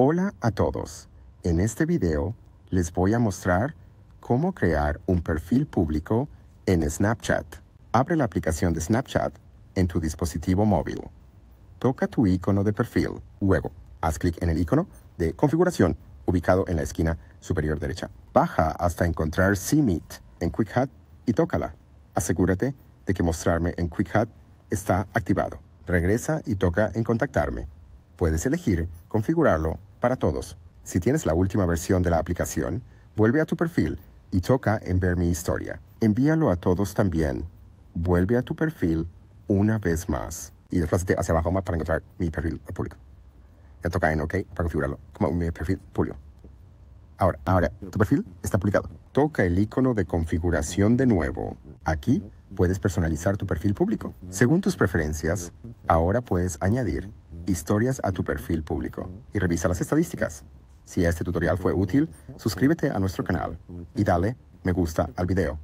Hola a todos. En este video les voy a mostrar cómo crear un perfil público en Snapchat. Abre la aplicación de Snapchat en tu dispositivo móvil. Toca tu icono de perfil. Luego, haz clic en el icono de configuración ubicado en la esquina superior derecha. Baja hasta encontrar CMeet en QuickHat y tócala. Asegúrate de que mostrarme en QuickHat está activado. Regresa y toca en contactarme puedes elegir configurarlo para todos. Si tienes la última versión de la aplicación, vuelve a tu perfil y toca en ver mi historia. Envíalo a todos también. Vuelve a tu perfil una vez más. Y desplázate hacia abajo más para encontrar mi perfil público. Ya toca en OK para configurarlo como mi perfil público. Ahora, ahora, tu perfil está publicado. Toca el icono de configuración de nuevo. Aquí puedes personalizar tu perfil público. Según tus preferencias, ahora puedes añadir historias a tu perfil público y revisa las estadísticas. Si este tutorial fue útil, suscríbete a nuestro canal y dale me gusta al video.